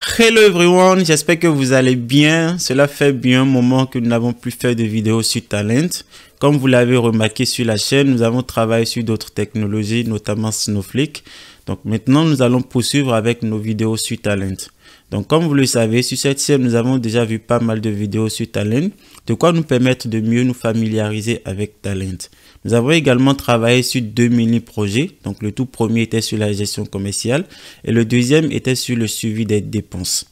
Hello everyone, j'espère que vous allez bien. Cela fait bien un moment que nous n'avons plus fait de vidéos sur Talent. Comme vous l'avez remarqué sur la chaîne, nous avons travaillé sur d'autres technologies, notamment Snowflake. Donc maintenant, nous allons poursuivre avec nos vidéos sur Talent. Donc comme vous le savez, sur cette chaîne, nous avons déjà vu pas mal de vidéos sur Talent, de quoi nous permettre de mieux nous familiariser avec Talent. Nous avons également travaillé sur deux mini-projets. Donc le tout premier était sur la gestion commerciale et le deuxième était sur le suivi des dépenses.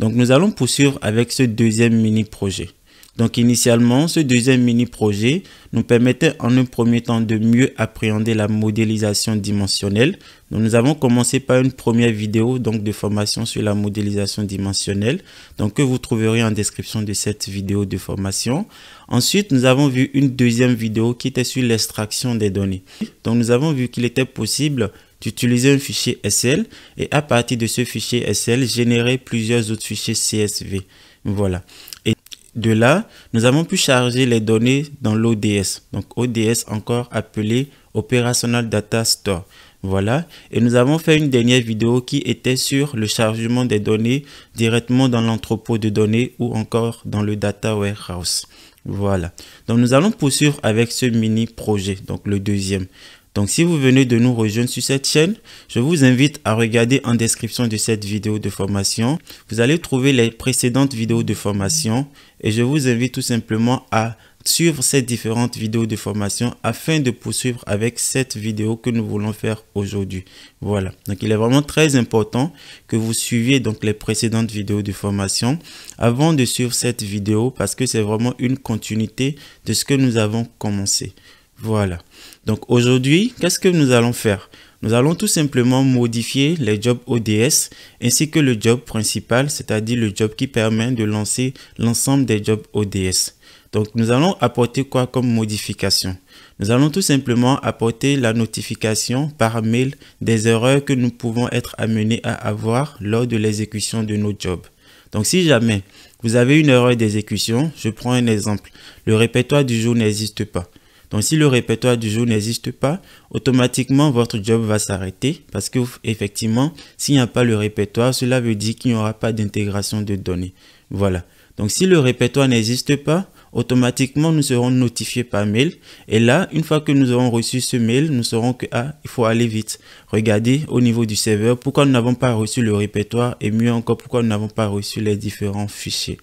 Donc nous allons poursuivre avec ce deuxième mini-projet. Donc initialement, ce deuxième mini-projet nous permettait en un premier temps de mieux appréhender la modélisation dimensionnelle. Donc nous avons commencé par une première vidéo donc de formation sur la modélisation dimensionnelle donc que vous trouverez en description de cette vidéo de formation. Ensuite, nous avons vu une deuxième vidéo qui était sur l'extraction des données. Donc, nous avons vu qu'il était possible d'utiliser un fichier SL et à partir de ce fichier SL, générer plusieurs autres fichiers CSV. Voilà. Et de là, nous avons pu charger les données dans l'ODS. Donc, ODS encore appelé Operational Data Store. Voilà. Et nous avons fait une dernière vidéo qui était sur le chargement des données directement dans l'entrepôt de données ou encore dans le data warehouse. Voilà. Donc nous allons poursuivre avec ce mini projet, donc le deuxième. Donc si vous venez de nous rejoindre sur cette chaîne, je vous invite à regarder en description de cette vidéo de formation. Vous allez trouver les précédentes vidéos de formation et je vous invite tout simplement à suivre ces différentes vidéos de formation afin de poursuivre avec cette vidéo que nous voulons faire aujourd'hui. Voilà, donc il est vraiment très important que vous suiviez donc les précédentes vidéos de formation avant de suivre cette vidéo parce que c'est vraiment une continuité de ce que nous avons commencé. Voilà, donc aujourd'hui, qu'est-ce que nous allons faire nous allons tout simplement modifier les jobs ODS ainsi que le job principal, c'est-à-dire le job qui permet de lancer l'ensemble des jobs ODS. Donc nous allons apporter quoi comme modification Nous allons tout simplement apporter la notification par mail des erreurs que nous pouvons être amenés à avoir lors de l'exécution de nos jobs. Donc si jamais vous avez une erreur d'exécution, je prends un exemple. Le répertoire du jour n'existe pas. Donc si le répertoire du jour n'existe pas, automatiquement votre job va s'arrêter parce que effectivement, s'il n'y a pas le répertoire, cela veut dire qu'il n'y aura pas d'intégration de données. Voilà. Donc si le répertoire n'existe pas, automatiquement nous serons notifiés par mail. Et là, une fois que nous aurons reçu ce mail, nous saurons que ah, il faut aller vite. Regardez au niveau du serveur pourquoi nous n'avons pas reçu le répertoire et mieux encore pourquoi nous n'avons pas reçu les différents fichiers.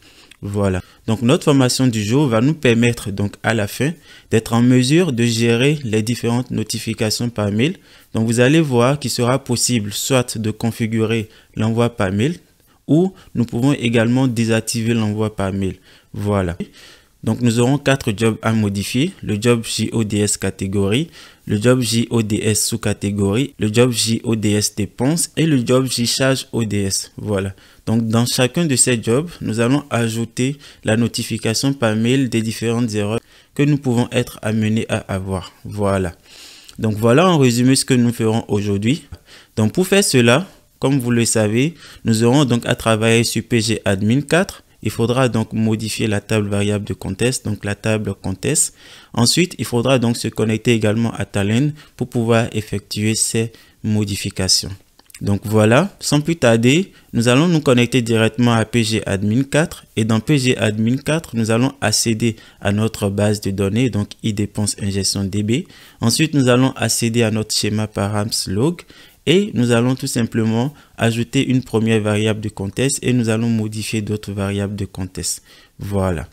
Voilà. Donc notre formation du jour va nous permettre donc à la fin d'être en mesure de gérer les différentes notifications par mail. Donc vous allez voir qu'il sera possible soit de configurer l'envoi par mail ou nous pouvons également désactiver l'envoi par mail. Voilà. Donc nous aurons quatre jobs à modifier, le job JODS catégorie, le job JODS sous-catégorie, le job JODS dépense et le job JCharge ODS. Voilà. Donc dans chacun de ces jobs, nous allons ajouter la notification par mail des différentes erreurs que nous pouvons être amenés à avoir. Voilà. Donc voilà en résumé ce que nous ferons aujourd'hui. Donc pour faire cela, comme vous le savez, nous aurons donc à travailler sur PG Admin 4, il faudra donc modifier la table variable de contest, donc la table contest. Ensuite, il faudra donc se connecter également à Talend pour pouvoir effectuer ces modifications. Donc voilà, sans plus tarder, nous allons nous connecter directement à pgadmin 4 et dans pgadmin 4, nous allons accéder à notre base de données, donc e-dépenses ingestion DB. Ensuite, nous allons accéder à notre schéma params log et nous allons tout simplement ajouter une première variable de contest et nous allons modifier d'autres variables de contest. Voilà.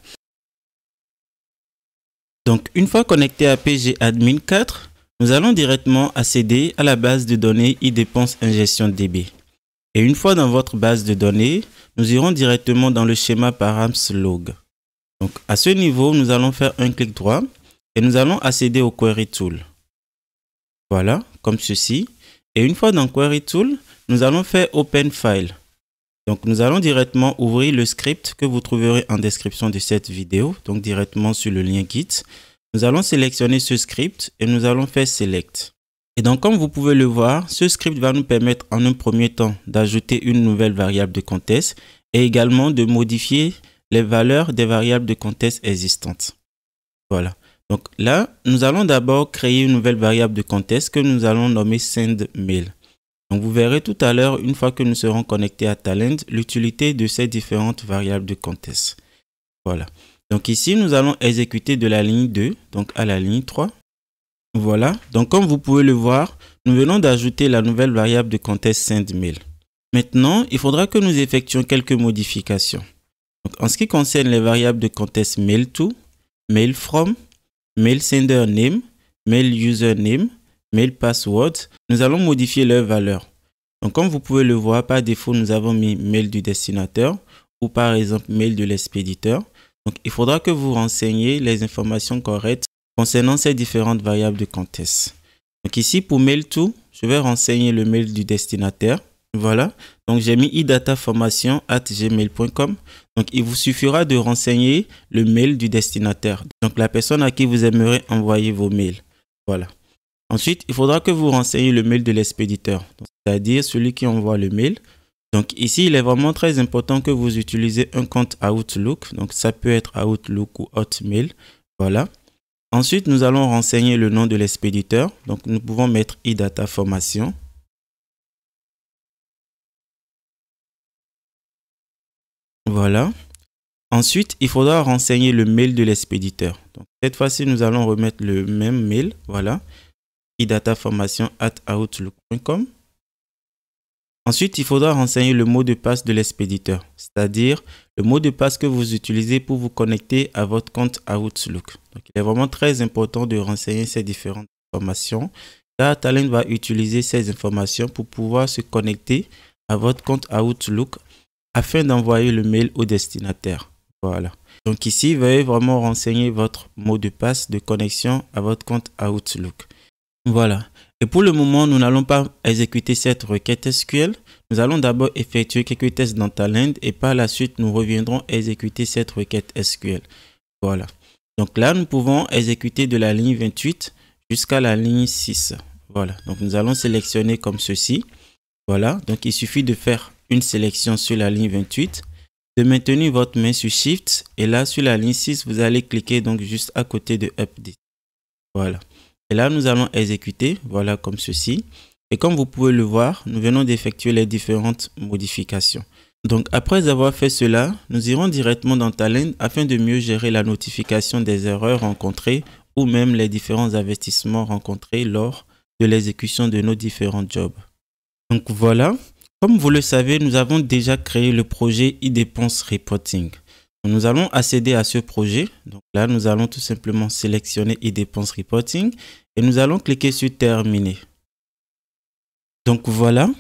Donc une fois connecté à pgadmin 4, nous allons directement accéder à la base de données e ingestion DB. Et une fois dans votre base de données, nous irons directement dans le schéma params log. Donc à ce niveau, nous allons faire un clic droit et nous allons accéder au query tool. Voilà, comme ceci. Et une fois dans Query Tool, nous allons faire Open File. Donc nous allons directement ouvrir le script que vous trouverez en description de cette vidéo, donc directement sur le lien Git. Nous allons sélectionner ce script et nous allons faire Select. Et donc comme vous pouvez le voir, ce script va nous permettre en un premier temps d'ajouter une nouvelle variable de contest et également de modifier les valeurs des variables de contest existantes. Voilà. Donc là, nous allons d'abord créer une nouvelle variable de contest que nous allons nommer sendMail. Donc vous verrez tout à l'heure, une fois que nous serons connectés à Talend, l'utilité de ces différentes variables de contest. Voilà. Donc ici, nous allons exécuter de la ligne 2, donc à la ligne 3. Voilà. Donc comme vous pouvez le voir, nous venons d'ajouter la nouvelle variable de contest sendMail. Maintenant, il faudra que nous effectuions quelques modifications. Donc, en ce qui concerne les variables de contexte mailTo, mailFrom, mail sender name, mail username, mail password. Nous allons modifier leurs valeurs. Donc comme vous pouvez le voir, par défaut, nous avons mis mail du Destinateur ou par exemple mail de l'expéditeur. Donc il faudra que vous renseigniez les informations correctes concernant ces différentes variables de contexte. Donc ici, pour mail to, je vais renseigner le mail du destinataire. Voilà, donc j'ai mis gmail.com Donc il vous suffira de renseigner le mail du destinataire, donc la personne à qui vous aimerez envoyer vos mails. Voilà. Ensuite, il faudra que vous renseigniez le mail de l'expéditeur, c'est-à-dire celui qui envoie le mail. Donc ici, il est vraiment très important que vous utilisez un compte Outlook. Donc ça peut être Outlook ou Hotmail. Voilà. Ensuite, nous allons renseigner le nom de l'expéditeur. Donc nous pouvons mettre idataformation Voilà. Ensuite, il faudra renseigner le mail de l'expéditeur. cette fois-ci, nous allons remettre le même mail. Voilà. idataformation.outlook.com. Ensuite, il faudra renseigner le mot de passe de l'expéditeur, c'est-à-dire le mot de passe que vous utilisez pour vous connecter à votre compte Outlook. Donc, il est vraiment très important de renseigner ces différentes informations. Là, Talent va utiliser ces informations pour pouvoir se connecter à votre compte Outlook afin d'envoyer le mail au destinataire. Voilà. Donc ici, veuillez vraiment renseigner votre mot de passe de connexion à votre compte Outlook. Voilà. Et pour le moment, nous n'allons pas exécuter cette requête SQL. Nous allons d'abord effectuer quelques tests dans Talend et par la suite, nous reviendrons exécuter cette requête SQL. Voilà. Donc là, nous pouvons exécuter de la ligne 28 jusqu'à la ligne 6. Voilà. Donc nous allons sélectionner comme ceci. Voilà. Donc il suffit de faire une sélection sur la ligne 28, de maintenir votre main sur Shift et là sur la ligne 6, vous allez cliquer donc juste à côté de Update. Voilà. Et là, nous allons exécuter, voilà comme ceci. Et comme vous pouvez le voir, nous venons d'effectuer les différentes modifications. Donc après avoir fait cela, nous irons directement dans Talent afin de mieux gérer la notification des erreurs rencontrées ou même les différents investissements rencontrés lors de l'exécution de nos différents jobs. Donc voilà, comme vous le savez, nous avons déjà créé le projet e-dépense reporting. Nous allons accéder à ce projet. Donc là, nous allons tout simplement sélectionner e-dépense reporting et nous allons cliquer sur terminer. Donc voilà,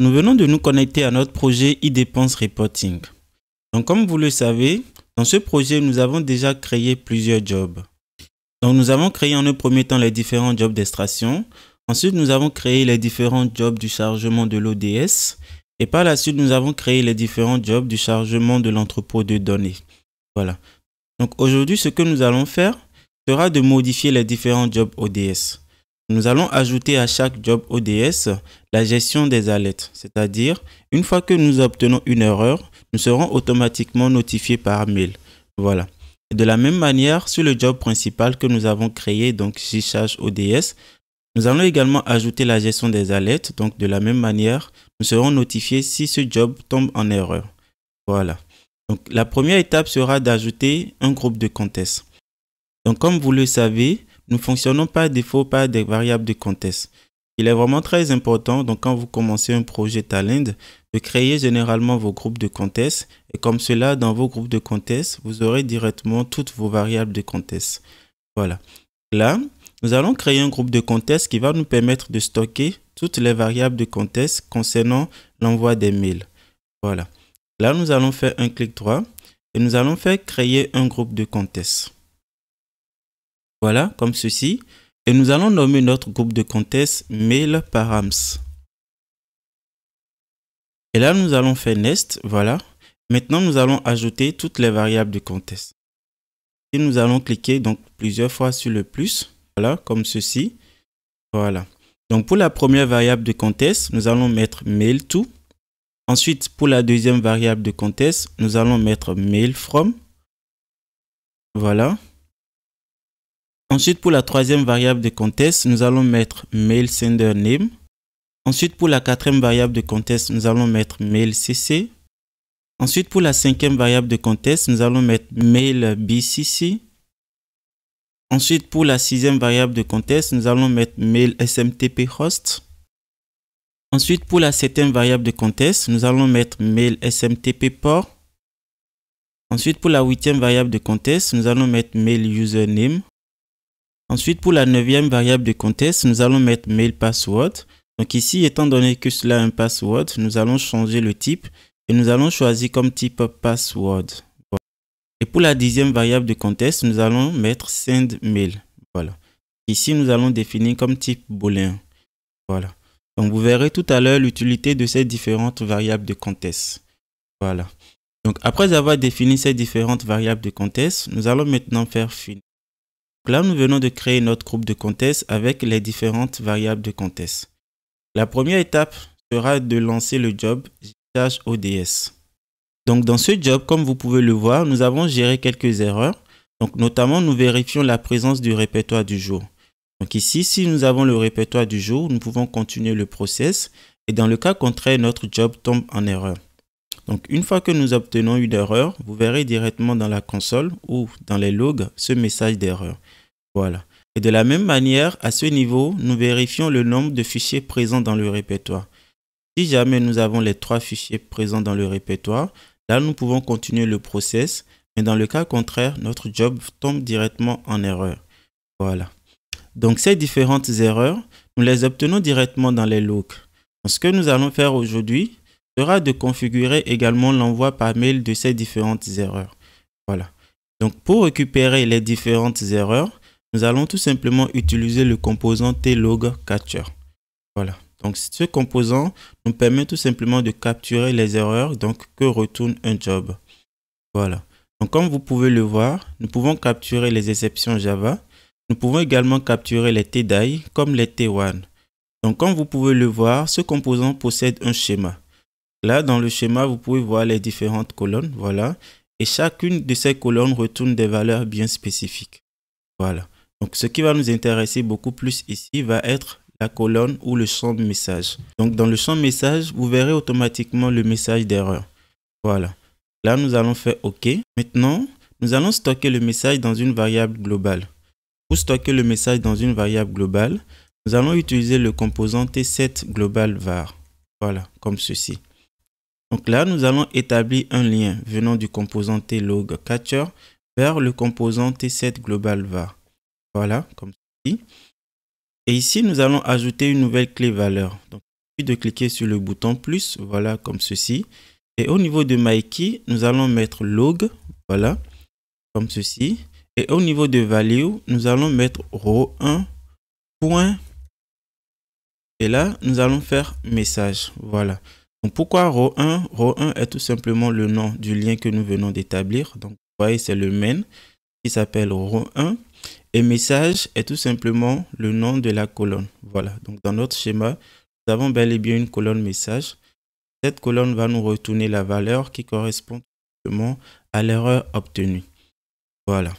nous venons de nous connecter à notre projet e-dépense reporting. Donc comme vous le savez, dans ce projet, nous avons déjà créé plusieurs jobs. Donc nous avons créé en un premier temps les différents jobs d'extraction. Ensuite, nous avons créé les différents jobs du chargement de l'ODS. Et par la suite, nous avons créé les différents jobs du chargement de l'entrepôt de données. Voilà. Donc aujourd'hui, ce que nous allons faire sera de modifier les différents jobs ODS. Nous allons ajouter à chaque job ODS la gestion des alertes, c'est-à-dire une fois que nous obtenons une erreur, nous serons automatiquement notifiés par mail. Voilà. De la même manière, sur le job principal que nous avons créé, donc JCharge ODS, nous allons également ajouter la gestion des alertes. Donc, de la même manière, nous serons notifiés si ce job tombe en erreur. Voilà. Donc, la première étape sera d'ajouter un groupe de contest. Donc, comme vous le savez, nous fonctionnons par défaut par des variables de contest. Il est vraiment très important, donc quand vous commencez un projet Talend, de créer généralement vos groupes de contest. Et comme cela, dans vos groupes de contest, vous aurez directement toutes vos variables de contest. Voilà. Là, nous allons créer un groupe de contest qui va nous permettre de stocker toutes les variables de contest concernant l'envoi des mails. Voilà. Là, nous allons faire un clic droit et nous allons faire créer un groupe de contest. Voilà, comme ceci. Et nous allons nommer notre groupe de contest mail params. Et là, nous allons faire nest, voilà. Maintenant, nous allons ajouter toutes les variables de contest. Et nous allons cliquer donc plusieurs fois sur le plus voilà, comme ceci. Voilà. Donc pour la première variable de contest, nous allons mettre mail to. Ensuite, pour la deuxième variable de contest, nous allons mettre mail from. Voilà. Ensuite, pour la troisième variable de contest, nous allons mettre mail sender name. Ensuite, pour la quatrième variable de contest, nous allons mettre mail cc. Ensuite, pour la cinquième variable de contest, nous allons mettre mail bcc. Ensuite, pour la sixième variable de contest, nous allons mettre mail smtp host. Ensuite, pour la septième variable de contest, nous allons mettre mail smtp port. Ensuite, pour la huitième variable de contest, nous allons mettre mail username. Ensuite, pour la neuvième variable de contest, nous allons mettre mail password. Donc ici, étant donné que cela est un password, nous allons changer le type et nous allons choisir comme type password. Et pour la dixième variable de contest, nous allons mettre sendMail. Voilà. Ici, nous allons définir comme type booléen. Voilà. Donc, vous verrez tout à l'heure l'utilité de ces différentes variables de contest. Voilà. Donc, après avoir défini ces différentes variables de contest, nous allons maintenant faire finir. là, nous venons de créer notre groupe de contest avec les différentes variables de contest. La première étape sera de lancer le job JHODS. Donc dans ce job, comme vous pouvez le voir, nous avons géré quelques erreurs. Donc notamment, nous vérifions la présence du répertoire du jour. Donc ici, si nous avons le répertoire du jour, nous pouvons continuer le process et dans le cas contraire, notre job tombe en erreur. Donc une fois que nous obtenons une erreur, vous verrez directement dans la console ou dans les logs ce message d'erreur. Voilà. Et de la même manière, à ce niveau, nous vérifions le nombre de fichiers présents dans le répertoire. Si jamais nous avons les trois fichiers présents dans le répertoire, Là, nous pouvons continuer le process, mais dans le cas contraire, notre job tombe directement en erreur. Voilà. Donc ces différentes erreurs, nous les obtenons directement dans les logs. Ce que nous allons faire aujourd'hui sera de configurer également l'envoi par mail de ces différentes erreurs. Voilà. Donc pour récupérer les différentes erreurs, nous allons tout simplement utiliser le composant tlogcatcher. catcher. Voilà. Donc, ce composant nous permet tout simplement de capturer les erreurs donc, que retourne un job. Voilà. Donc, comme vous pouvez le voir, nous pouvons capturer les exceptions Java. Nous pouvons également capturer les TDI comme les T1. Donc, comme vous pouvez le voir, ce composant possède un schéma. Là, dans le schéma, vous pouvez voir les différentes colonnes. Voilà. Et chacune de ces colonnes retourne des valeurs bien spécifiques. Voilà. Donc, ce qui va nous intéresser beaucoup plus ici va être la colonne ou le champ message. Donc dans le champ message, vous verrez automatiquement le message d'erreur. Voilà. Là, nous allons faire OK. Maintenant, nous allons stocker le message dans une variable globale. Pour stocker le message dans une variable globale, nous allons utiliser le composant T7 global var. Voilà, comme ceci. Donc là, nous allons établir un lien venant du composant T log catcher vers le composant T7 global var. Voilà, comme ceci. Et ici, nous allons ajouter une nouvelle clé valeur. Donc, il de cliquer sur le bouton plus, voilà, comme ceci. Et au niveau de MyKey, nous allons mettre log, voilà, comme ceci. Et au niveau de value, nous allons mettre row 1, Et là, nous allons faire message, voilà. Donc, pourquoi row 1 Row 1 est tout simplement le nom du lien que nous venons d'établir. Donc, vous voyez, c'est le main qui s'appelle row 1. Et message est tout simplement le nom de la colonne. Voilà, donc dans notre schéma, nous avons bel et bien une colonne message. Cette colonne va nous retourner la valeur qui correspond à l'erreur obtenue. Voilà.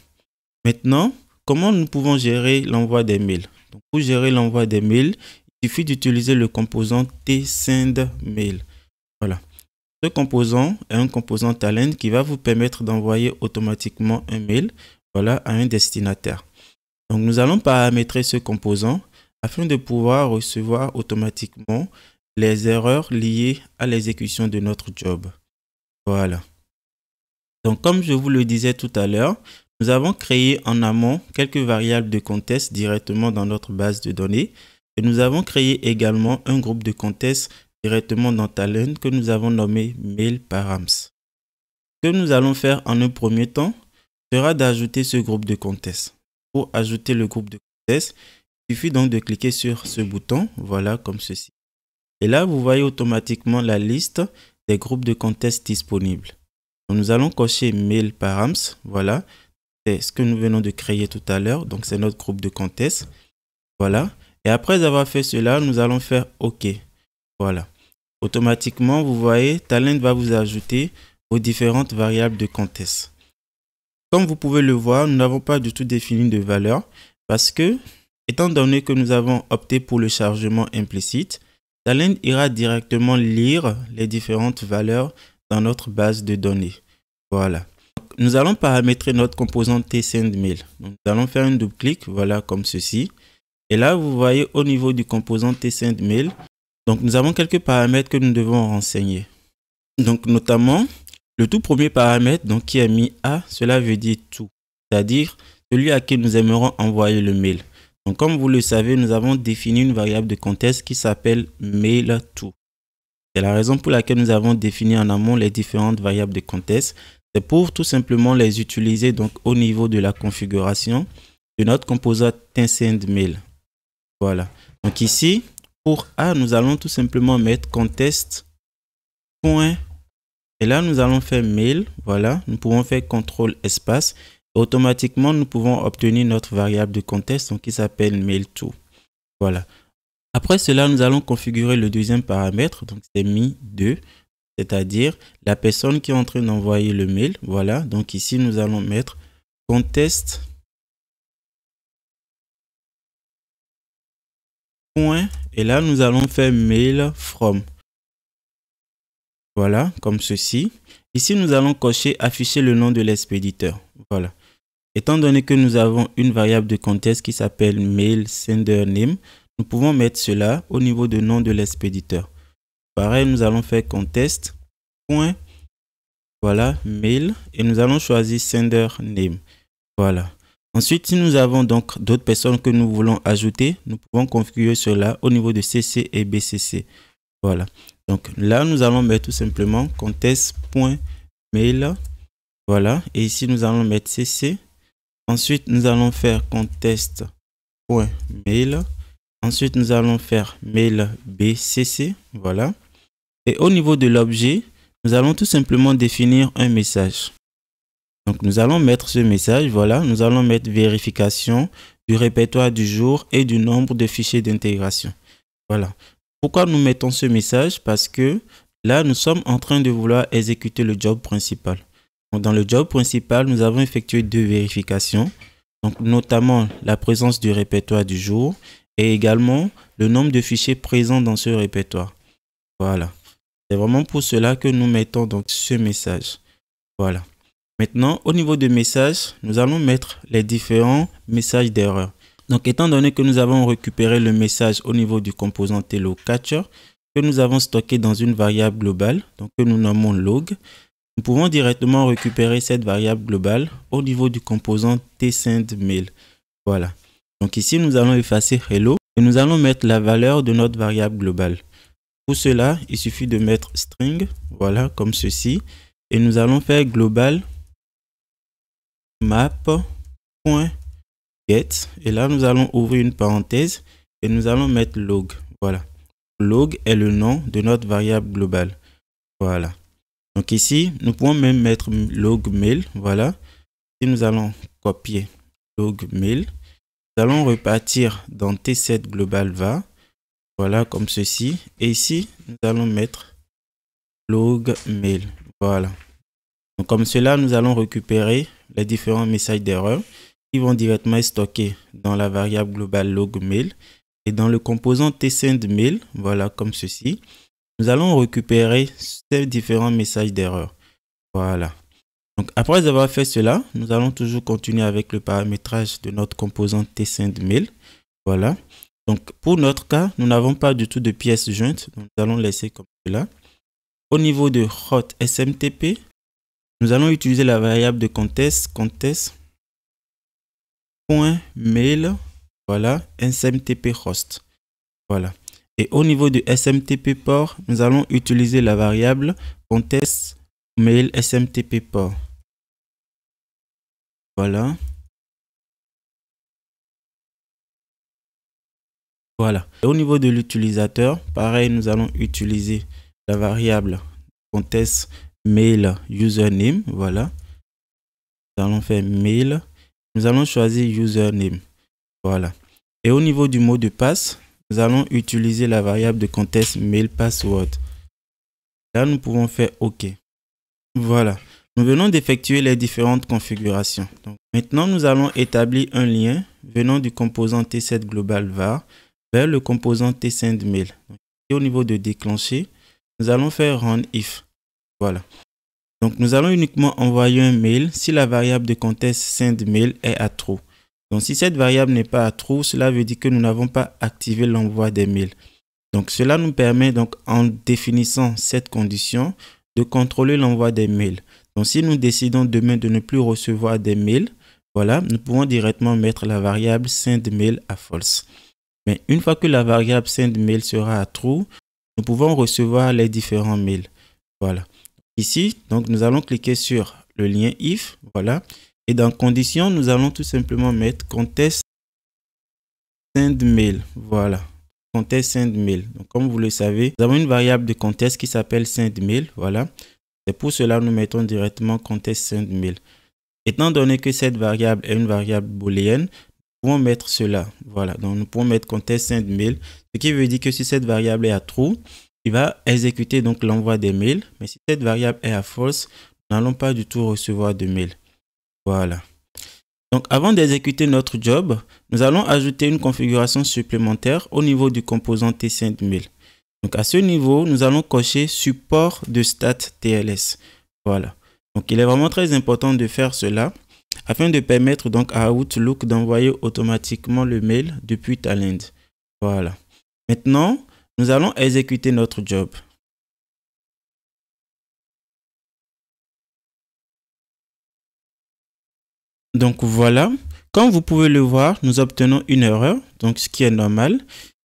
Maintenant, comment nous pouvons gérer l'envoi des mails Pour gérer l'envoi des mails, il suffit d'utiliser le composant tsendMail. Voilà. Ce composant est un composant talent qui va vous permettre d'envoyer automatiquement un mail voilà, à un destinataire. Donc nous allons paramétrer ce composant afin de pouvoir recevoir automatiquement les erreurs liées à l'exécution de notre job. Voilà. Donc comme je vous le disais tout à l'heure, nous avons créé en amont quelques variables de contest directement dans notre base de données et nous avons créé également un groupe de contest directement dans Talent que nous avons nommé MailParams. Ce que nous allons faire en un premier temps sera d'ajouter ce groupe de contest. Pour ajouter le groupe de contest, il suffit donc de cliquer sur ce bouton, voilà comme ceci. Et là, vous voyez automatiquement la liste des groupes de contest disponibles. nous allons cocher Mail Params, voilà. C'est ce que nous venons de créer tout à l'heure, donc c'est notre groupe de contest. Voilà. Et après avoir fait cela, nous allons faire OK. Voilà. Automatiquement, vous voyez, Talent va vous ajouter aux différentes variables de contest vous pouvez le voir, nous n'avons pas du tout défini de valeur parce que, étant donné que nous avons opté pour le chargement implicite, Talend ira directement lire les différentes valeurs dans notre base de données. Voilà. Nous allons paramétrer notre composante tsendMail. Nous allons faire un double-clic, voilà comme ceci. Et là, vous voyez au niveau du composant 5000 donc nous avons quelques paramètres que nous devons renseigner. Donc notamment, le tout premier paramètre donc, qui est mis à, cela veut dire tout, c'est-à-dire celui à qui nous aimerons envoyer le mail. Donc, comme vous le savez, nous avons défini une variable de contexte qui s'appelle mail tout. C'est la raison pour laquelle nous avons défini en amont les différentes variables de contexte. C'est pour tout simplement les utiliser donc au niveau de la configuration de notre composant mail. Voilà. Donc ici, pour A, nous allons tout simplement mettre point et là, nous allons faire mail. Voilà, nous pouvons faire contrôle espace. Automatiquement, nous pouvons obtenir notre variable de contexte donc qui s'appelle mail to. Voilà. Après cela, nous allons configurer le deuxième paramètre, donc c'est mi2, c'est-à-dire la personne qui est en train d'envoyer le mail. Voilà, donc ici, nous allons mettre contest et là nous allons faire mail from voilà, comme ceci. Ici, nous allons cocher afficher le nom de l'expéditeur. Voilà. Étant donné que nous avons une variable de contexte qui s'appelle mail sender name, nous pouvons mettre cela au niveau de nom de l'expéditeur. Pareil, nous allons faire contest. voilà, mail. Et nous allons choisir sender name. Voilà. Ensuite, si nous avons donc d'autres personnes que nous voulons ajouter, nous pouvons configurer cela au niveau de CC et BCC. Voilà. Donc là, nous allons mettre tout simplement contest.mail. Voilà. Et ici, nous allons mettre CC. Ensuite, nous allons faire contest.mail. Ensuite, nous allons faire mail BCC. Voilà. Et au niveau de l'objet, nous allons tout simplement définir un message. Donc, nous allons mettre ce message. Voilà. Nous allons mettre vérification du répertoire du jour et du nombre de fichiers d'intégration. Voilà. Pourquoi nous mettons ce message Parce que là, nous sommes en train de vouloir exécuter le job principal. dans le job principal, nous avons effectué deux vérifications, donc notamment la présence du répertoire du jour et également le nombre de fichiers présents dans ce répertoire. Voilà. C'est vraiment pour cela que nous mettons donc ce message. Voilà. Maintenant, au niveau de messages, nous allons mettre les différents messages d'erreur. Donc étant donné que nous avons récupéré le message au niveau du composant hello que nous avons stocké dans une variable globale, donc que nous nommons log, nous pouvons directement récupérer cette variable globale au niveau du composant tsendMail. Voilà. Donc ici, nous allons effacer hello et nous allons mettre la valeur de notre variable globale. Pour cela, il suffit de mettre string, voilà, comme ceci. Et nous allons faire global map get et là nous allons ouvrir une parenthèse et nous allons mettre log. Voilà. Log est le nom de notre variable globale. Voilà. Donc ici, nous pouvons même mettre log mail. Voilà. Et nous allons copier log mail. Nous allons repartir dans T7 global va Voilà, comme ceci. Et ici, nous allons mettre log mail. Voilà. Donc comme cela, nous allons récupérer les différents messages d'erreur ils vont directement être stockés dans la variable globale logMail. Et dans le composant tsendMail, voilà comme ceci, nous allons récupérer ces différents messages d'erreur. Voilà. Donc après avoir fait cela, nous allons toujours continuer avec le paramétrage de notre composant tsendMail. Voilà. Donc pour notre cas, nous n'avons pas du tout de pièces jointes. nous allons laisser comme cela. Au niveau de hot SMTP, nous allons utiliser la variable de contest, contest Point mail, voilà, SMTP host. Voilà. Et au niveau du SMTP port, nous allons utiliser la variable contest mail SMTP port. Voilà. Voilà. au niveau de l'utilisateur, pareil, nous allons utiliser la variable contest mail username. Voilà. Nous allons faire mail nous allons choisir username. Voilà. Et au niveau du mot de passe, nous allons utiliser la variable de contexte mail password. Là, nous pouvons faire OK. Voilà. Nous venons d'effectuer les différentes configurations. maintenant, nous allons établir un lien venant du composant T7 Global VAR vers le composant T5 Mail. et au niveau de déclencher, nous allons faire run if. Voilà. Donc nous allons uniquement envoyer un mail si la variable de contest sendMail est à true. Donc si cette variable n'est pas à true, cela veut dire que nous n'avons pas activé l'envoi des mails. Donc cela nous permet donc en définissant cette condition de contrôler l'envoi des mails. Donc si nous décidons demain de ne plus recevoir des mails, voilà, nous pouvons directement mettre la variable sendMail à false. Mais une fois que la variable sendMail sera à true, nous pouvons recevoir les différents mails. Voilà. Ici, donc nous allons cliquer sur le lien if, voilà. Et dans condition, nous allons tout simplement mettre contest 5000 voilà. Contest send Donc comme vous le savez, nous avons une variable de contest qui s'appelle 5000 voilà. C'est pour cela nous mettons directement contest 5000 Étant donné que cette variable est une variable booléenne, nous pouvons mettre cela. Voilà, donc nous pouvons mettre contest 5000 ce qui veut dire que si cette variable est à true, il va exécuter donc l'envoi des mails. Mais si cette variable est à false, nous n'allons pas du tout recevoir de mail. Voilà. Donc avant d'exécuter notre job, nous allons ajouter une configuration supplémentaire au niveau du composant T5000. Donc à ce niveau, nous allons cocher support de stat TLS. Voilà. Donc il est vraiment très important de faire cela afin de permettre donc à Outlook d'envoyer automatiquement le mail depuis Talend. Voilà. Maintenant, nous allons exécuter notre job. Donc voilà, comme vous pouvez le voir, nous obtenons une erreur, donc ce qui est normal.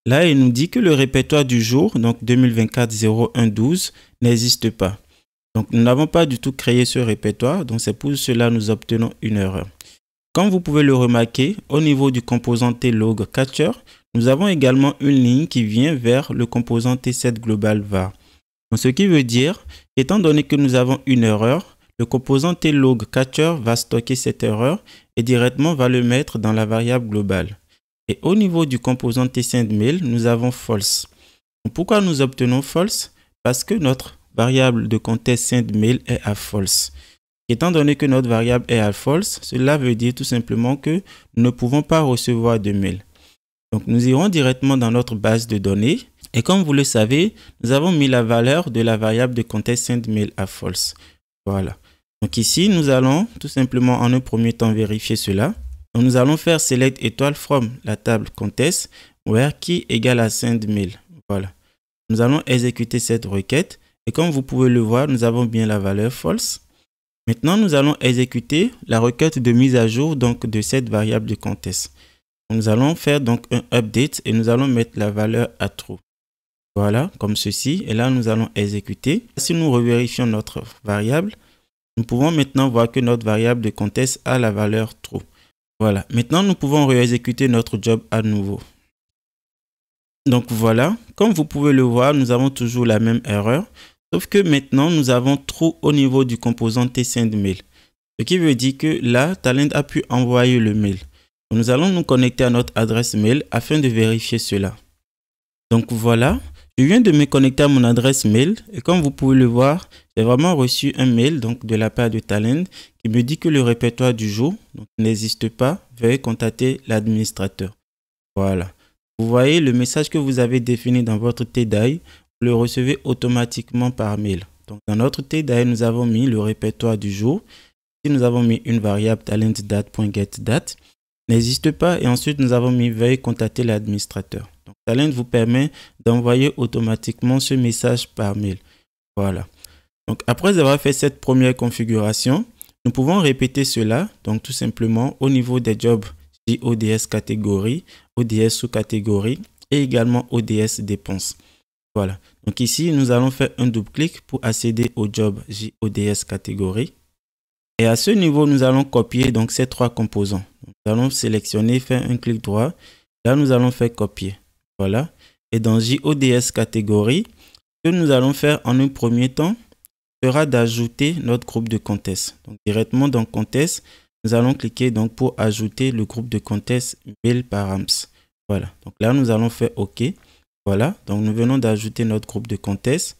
Là, il nous dit que le répertoire du jour, donc 2024-0112, n'existe pas. Donc nous n'avons pas du tout créé ce répertoire, donc c'est pour cela que nous obtenons une erreur. Comme vous pouvez le remarquer, au niveau du composant T-Log Catcher, nous avons également une ligne qui vient vers le composant T7 global var. ce qui veut dire, étant donné que nous avons une erreur, le composant Log catcher va stocker cette erreur et directement va le mettre dans la variable globale. Et au niveau du composant t 5000 nous avons false. pourquoi nous obtenons false Parce que notre variable de t 5000 est à false. Étant donné que notre variable est à false, cela veut dire tout simplement que nous ne pouvons pas recevoir de mail. Donc nous irons directement dans notre base de données et comme vous le savez, nous avons mis la valeur de la variable de contest sendMail à false. Voilà. Donc ici, nous allons tout simplement en un premier temps vérifier cela. nous allons faire select étoile from la table contest where key égale à sendMail. Voilà. Nous allons exécuter cette requête et comme vous pouvez le voir, nous avons bien la valeur false. Maintenant, nous allons exécuter la requête de mise à jour donc de cette variable de contest ». Nous allons faire donc un update et nous allons mettre la valeur à true. Voilà, comme ceci. Et là, nous allons exécuter. Si nous revérifions notre variable, nous pouvons maintenant voir que notre variable de contexte a la valeur true. Voilà, maintenant nous pouvons réexécuter notre job à nouveau. Donc voilà, comme vous pouvez le voir, nous avons toujours la même erreur. Sauf que maintenant, nous avons true au niveau du composant t 5 Mail. Ce qui veut dire que là, Talent a pu envoyer le mail. Nous allons nous connecter à notre adresse mail afin de vérifier cela. Donc voilà, je viens de me connecter à mon adresse mail et comme vous pouvez le voir, j'ai vraiment reçu un mail donc de la part de Talend qui me dit que le répertoire du jour n'existe pas, veuillez contacter l'administrateur. Voilà. Vous voyez le message que vous avez défini dans votre TDAI. vous le recevez automatiquement par mail. Donc dans notre TDAI, nous avons mis le répertoire du jour. Ici, nous avons mis une variable talentDate.getDate n'existe pas et ensuite nous avons mis veuillez contacter l'administrateur. Donc vous permet d'envoyer automatiquement ce message par mail. Voilà. Donc après avoir fait cette première configuration, nous pouvons répéter cela donc tout simplement au niveau des jobs JODS catégorie, ODS sous-catégorie et également ODS dépenses. Voilà. Donc ici, nous allons faire un double clic pour accéder au job JODS catégorie. Et à ce niveau, nous allons copier donc ces trois composants allons sélectionner, faire un clic droit. Là, nous allons faire copier. Voilà. Et dans JODS catégorie, que nous allons faire en un premier temps sera d'ajouter notre groupe de contest. Donc, directement dans contest, nous allons cliquer donc pour ajouter le groupe de contest mail params. Voilà. Donc là, nous allons faire OK. Voilà. Donc, nous venons d'ajouter notre groupe de contest.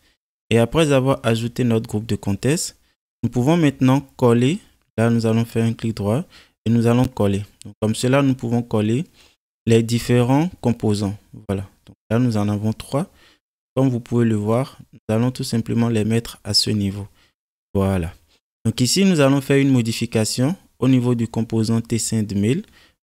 Et après avoir ajouté notre groupe de contest, nous pouvons maintenant coller. Là, nous allons faire un clic droit et nous allons coller. comme cela, nous pouvons coller les différents composants. Voilà. Donc là, nous en avons trois. Comme vous pouvez le voir, nous allons tout simplement les mettre à ce niveau. Voilà. Donc ici, nous allons faire une modification au niveau du composant T5000.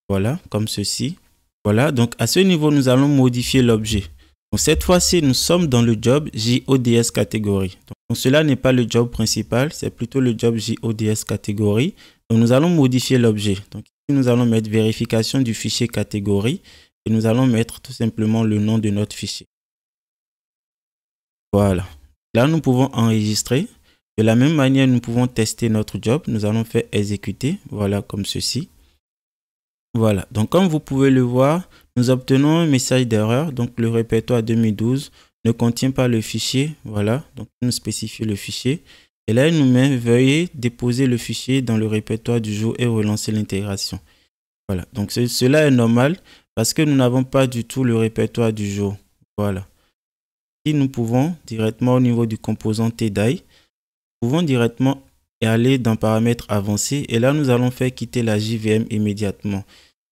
Voilà, comme ceci. Voilà, donc à ce niveau, nous allons modifier l'objet. Donc cette fois-ci, nous sommes dans le job JODS catégorie. donc cela n'est pas le job principal, c'est plutôt le job JODS catégorie nous allons modifier l'objet. Donc, ici, nous allons mettre vérification du fichier catégorie et nous allons mettre tout simplement le nom de notre fichier. Voilà. Là, nous pouvons enregistrer. De la même manière, nous pouvons tester notre job. Nous allons faire exécuter. Voilà, comme ceci. Voilà. Donc, comme vous pouvez le voir, nous obtenons un message d'erreur. Donc, le répertoire 2012 ne contient pas le fichier. Voilà. Donc, nous spécifions le fichier. Et il nous met « veuillez déposer le fichier dans le répertoire du jour et relancer l'intégration. Voilà, donc cela est normal parce que nous n'avons pas du tout le répertoire du jour. Voilà. Si nous pouvons directement au niveau du composant TDAI, nous pouvons directement aller dans paramètres avancés et là nous allons faire quitter la JVM immédiatement.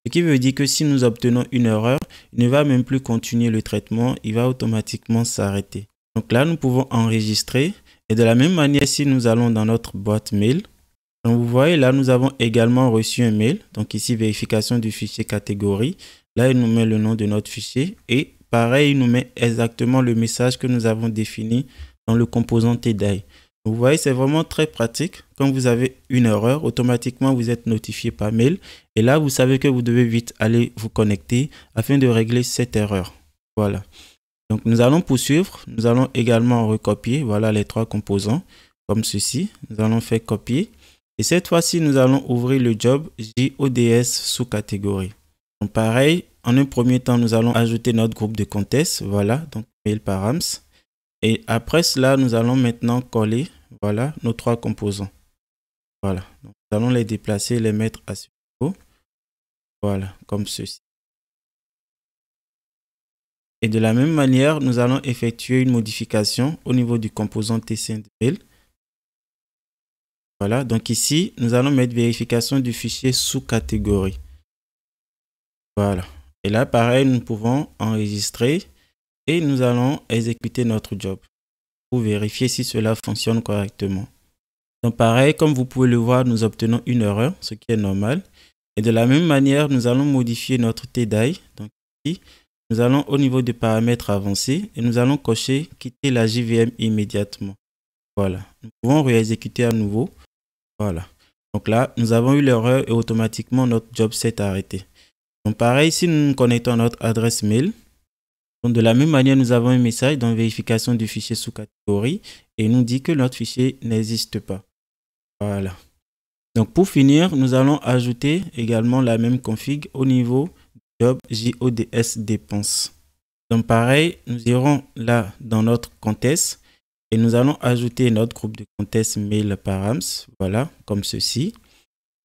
Ce qui veut dire que si nous obtenons une erreur, il ne va même plus continuer le traitement, il va automatiquement s'arrêter. Donc là, nous pouvons enregistrer et de la même manière, si nous allons dans notre boîte mail, vous voyez là, nous avons également reçu un mail. Donc ici, vérification du fichier catégorie. Là, il nous met le nom de notre fichier et pareil, il nous met exactement le message que nous avons défini dans le composant TDI. Vous voyez, c'est vraiment très pratique. Quand vous avez une erreur, automatiquement, vous êtes notifié par mail. Et là, vous savez que vous devez vite aller vous connecter afin de régler cette erreur. Voilà. Donc nous allons poursuivre, nous allons également recopier, voilà les trois composants, comme ceci. Nous allons faire copier. Et cette fois-ci, nous allons ouvrir le job JODS sous catégorie. Donc pareil, en un premier temps, nous allons ajouter notre groupe de comtesse voilà, donc mail params. Et après cela, nous allons maintenant coller, voilà, nos trois composants. Voilà, nous allons les déplacer, et les mettre à ce niveau. Voilà, comme ceci. Et de la même manière, nous allons effectuer une modification au niveau du composant t Voilà, donc ici, nous allons mettre vérification du fichier sous catégorie. Voilà. Et là, pareil, nous pouvons enregistrer et nous allons exécuter notre job pour vérifier si cela fonctionne correctement. Donc pareil, comme vous pouvez le voir, nous obtenons une erreur, ce qui est normal. Et de la même manière, nous allons modifier notre TDAI. Donc ici, nous allons au niveau des paramètres avancés et nous allons cocher quitter la JVM immédiatement. Voilà. Nous pouvons réexécuter à nouveau. Voilà. Donc là, nous avons eu l'erreur et automatiquement notre job s'est arrêté. Donc pareil, si nous nous connectons notre adresse mail, donc de la même manière, nous avons un message dans vérification du fichier sous catégorie et nous dit que notre fichier n'existe pas. Voilà. Donc pour finir, nous allons ajouter également la même config au niveau job, jods dépenses. Donc pareil, nous irons là dans notre contest et nous allons ajouter notre groupe de contest mail params, voilà, comme ceci.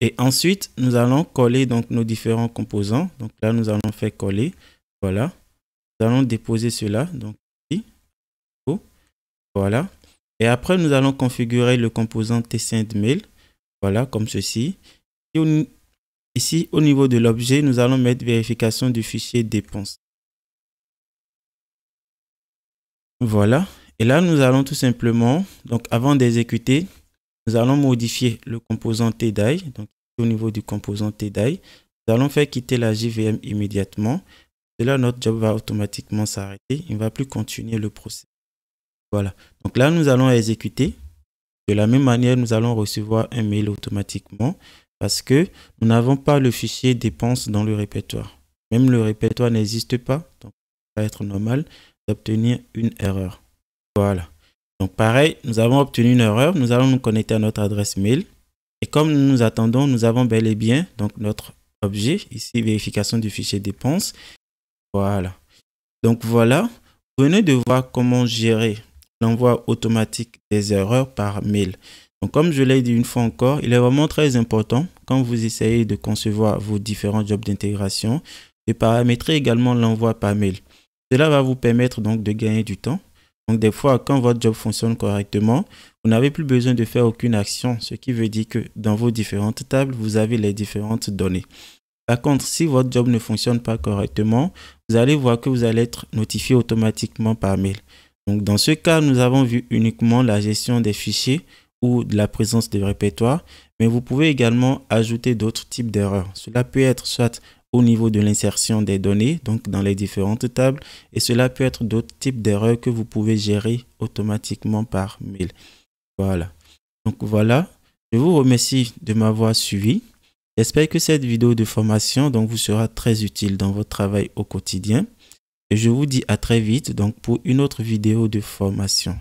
Et ensuite, nous allons coller donc nos différents composants. Donc là, nous allons faire coller, voilà. Nous allons déposer cela, donc ici, voilà. Et après, nous allons configurer le composant t5 mail voilà, comme ceci. Ici, au niveau de l'objet, nous allons mettre vérification du fichier dépenses. Voilà. Et là, nous allons tout simplement, donc avant d'exécuter, nous allons modifier le composant TDAI. Donc, au niveau du composant TDAI, nous allons faire quitter la JVM immédiatement. Et là, notre job va automatiquement s'arrêter. Il ne va plus continuer le processus. Voilà. Donc là, nous allons exécuter. De la même manière, nous allons recevoir un mail automatiquement parce que nous n'avons pas le fichier dépenses dans le répertoire. Même le répertoire n'existe pas, donc ça va être normal d'obtenir une erreur. Voilà. Donc pareil, nous avons obtenu une erreur, nous allons nous connecter à notre adresse mail. Et comme nous nous attendons, nous avons bel et bien donc notre objet, ici vérification du fichier dépenses. Voilà. Donc voilà, vous venez de voir comment gérer l'envoi automatique des erreurs par mail. Donc, comme je l'ai dit une fois encore, il est vraiment très important quand vous essayez de concevoir vos différents jobs d'intégration de paramétrer également l'envoi par mail. Cela va vous permettre donc de gagner du temps. Donc des fois, quand votre job fonctionne correctement, vous n'avez plus besoin de faire aucune action, ce qui veut dire que dans vos différentes tables, vous avez les différentes données. Par contre, si votre job ne fonctionne pas correctement, vous allez voir que vous allez être notifié automatiquement par mail. Donc dans ce cas, nous avons vu uniquement la gestion des fichiers ou de la présence de répertoires, mais vous pouvez également ajouter d'autres types d'erreurs. Cela peut être soit au niveau de l'insertion des données, donc dans les différentes tables, et cela peut être d'autres types d'erreurs que vous pouvez gérer automatiquement par mail. Voilà. Donc voilà, je vous remercie de m'avoir suivi. J'espère que cette vidéo de formation donc, vous sera très utile dans votre travail au quotidien. Et je vous dis à très vite donc, pour une autre vidéo de formation.